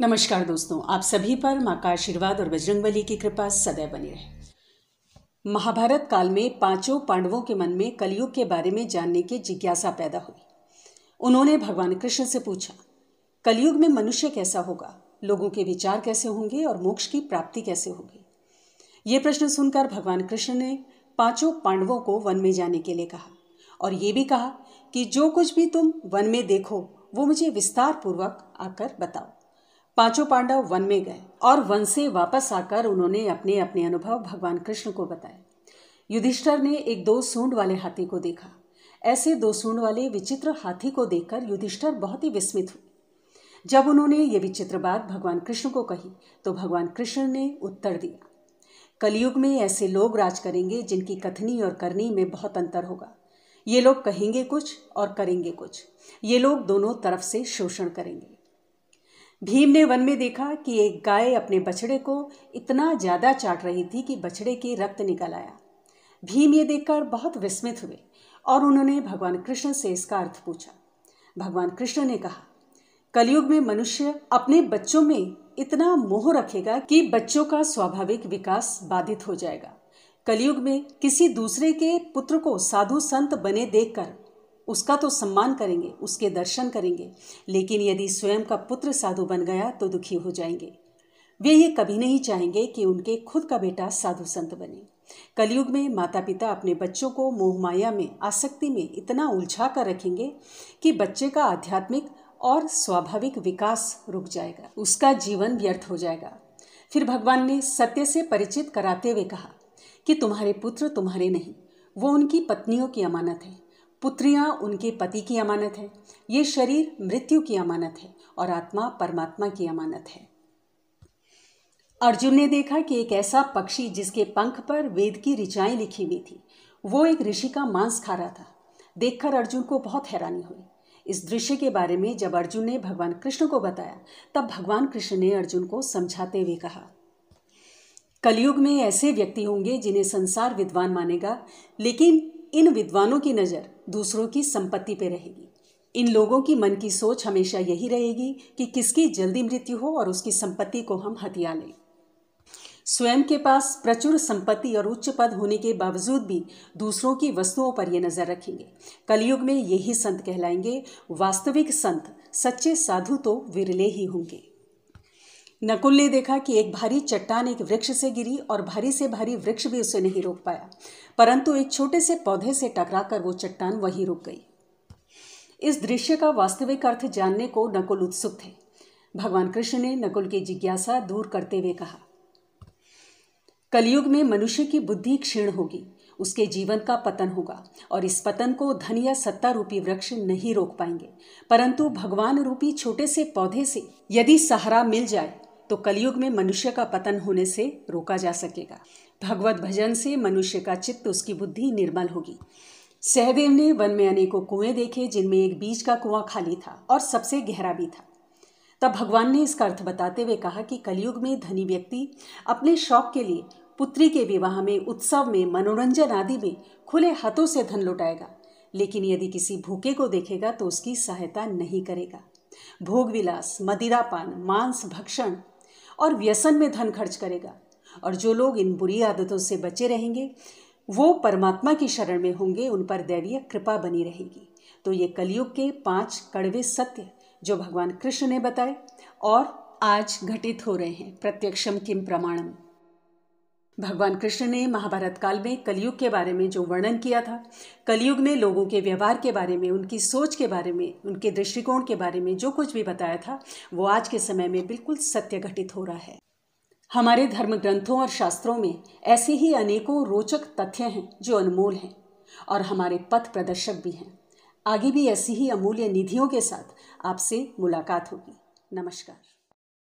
नमस्कार दोस्तों आप सभी पर माँ का आशीर्वाद और बजरंगबली की कृपा सदैव बनी रहे महाभारत काल में पांचों पांडवों के मन में कलयुग के बारे में जानने की जिज्ञासा पैदा हुई उन्होंने भगवान कृष्ण से पूछा कलयुग में मनुष्य कैसा होगा लोगों के विचार कैसे होंगे और मोक्ष की प्राप्ति कैसे होगी ये प्रश्न सुनकर भगवान कृष्ण ने पांचों पांडवों को वन में जाने के लिए कहा और ये भी कहा कि जो कुछ भी तुम वन में देखो वो मुझे विस्तार पूर्वक आकर बताओ पांचों पांडव वन में गए और वन से वापस आकर उन्होंने अपने अपने अनुभव भगवान कृष्ण को बताए युधिष्ठर ने एक दो सूंड वाले हाथी को देखा ऐसे दो सूंड वाले विचित्र हाथी को देखकर युधिष्ठर बहुत ही विस्मित हुए जब उन्होंने ये विचित्र बात भगवान कृष्ण को कही तो भगवान कृष्ण ने उत्तर दिया कलयुग में ऐसे लोग राज करेंगे जिनकी कथनी और करनी में बहुत अंतर होगा ये लोग कहेंगे कुछ और करेंगे कुछ ये लोग दोनों तरफ से शोषण करेंगे भीम ने वन में देखा कि एक गाय अपने बछड़े को इतना ज़्यादा चाट रही थी कि बछड़े के रक्त निकल आया भीम ये देखकर बहुत विस्मित हुए और उन्होंने भगवान कृष्ण से इसका अर्थ पूछा भगवान कृष्ण ने कहा कलयुग में मनुष्य अपने बच्चों में इतना मोह रखेगा कि बच्चों का स्वाभाविक विकास बाधित हो जाएगा कलयुग में किसी दूसरे के पुत्र को साधु संत बने देखकर उसका तो सम्मान करेंगे उसके दर्शन करेंगे लेकिन यदि स्वयं का पुत्र साधु बन गया तो दुखी हो जाएंगे वे ये कभी नहीं चाहेंगे कि उनके खुद का बेटा साधु संत बने कलयुग में माता पिता अपने बच्चों को मोहमाया में आसक्ति में इतना उलझा कर रखेंगे कि बच्चे का आध्यात्मिक और स्वाभाविक विकास रुक जाएगा उसका जीवन व्यर्थ हो जाएगा फिर भगवान ने सत्य से परिचित कराते हुए कहा कि तुम्हारे पुत्र तुम्हारे नहीं वो उनकी पत्नियों की अमानत है पुत्रियाँ उनके पति की अमानत है ये शरीर मृत्यु की अमानत है और आत्मा परमात्मा की अमानत है अर्जुन ने देखा कि एक ऐसा पक्षी जिसके पंख पर वेद की ऋचाएं लिखी हुई थी वो एक ऋषि का मांस खा रहा था देखकर अर्जुन को बहुत हैरानी हुई इस दृश्य के बारे में जब अर्जुन ने भगवान कृष्ण को बताया तब भगवान कृष्ण ने अर्जुन को समझाते हुए कहा कलयुग में ऐसे व्यक्ति होंगे जिन्हें संसार विद्वान मानेगा लेकिन इन विद्वानों की नज़र दूसरों की संपत्ति पर रहेगी इन लोगों की मन की सोच हमेशा यही रहेगी कि किसकी जल्दी मृत्यु हो और उसकी संपत्ति को हम हथिया लें स्वयं के पास प्रचुर संपत्ति और उच्च पद होने के बावजूद भी दूसरों की वस्तुओं पर ये नज़र रखेंगे कलयुग में यही संत कहलाएंगे वास्तविक संत सच्चे साधु तो विरले ही होंगे नकुल ने देखा कि एक भारी चट्टान एक वृक्ष से गिरी और भारी से भारी वृक्ष भी उसे नहीं रोक पाया परंतु एक छोटे से पौधे से टकराकर वो चट्टान वहीं रुक गई इस दृश्य का वास्तविक अर्थ जानने को नकुल उत्सुक थे भगवान कृष्ण ने नकुल की जिज्ञासा दूर करते हुए कहा कलयुग में मनुष्य की बुद्धि क्षीण होगी उसके जीवन का पतन होगा और इस पतन को धन या सत्ता रूपी वृक्ष नहीं रोक पाएंगे परंतु भगवान रूपी छोटे से पौधे से यदि सहारा मिल जाए तो कलयुग में मनुष्य का पतन होने से रोका जा सकेगा भगवत भजन से मनुष्य का चित्त उसकी बुद्धि निर्मल होगी सहदेव ने वन में अनेकों कुएं देखे जिनमें एक बीज का कुआं खाली था और सबसे गहरा भी था तब भगवान ने इसका अर्थ बताते हुए कहा कि कलयुग में धनी व्यक्ति अपने शौक के लिए पुत्री के विवाह में उत्सव में मनोरंजन आदि में खुले हाथों से धन लुटाएगा लेकिन यदि किसी भूखे को देखेगा तो उसकी सहायता नहीं करेगा भोग विलास मदिरापान मांस भक्षण और व्यसन में धन खर्च करेगा और जो लोग इन बुरी आदतों से बचे रहेंगे वो परमात्मा की शरण में होंगे उन पर दैवीय कृपा बनी रहेगी तो ये कलयुग के पांच कड़वे सत्य जो भगवान कृष्ण ने बताए और आज घटित हो रहे हैं प्रत्यक्षम किम प्रमाणम भगवान कृष्ण ने महाभारत काल में कलयुग के बारे में जो वर्णन किया था कलयुग में लोगों के व्यवहार के बारे में उनकी सोच के बारे में उनके दृष्टिकोण के बारे में जो कुछ भी बताया था वो आज के समय में बिल्कुल सत्य घटित हो रहा है हमारे धर्म ग्रंथों और शास्त्रों में ऐसे ही अनेकों रोचक तथ्य हैं जो अनमोल हैं और हमारे पथ प्रदर्शक भी हैं आगे भी ऐसी ही अमूल्य निधियों के साथ आपसे मुलाकात होगी नमस्कार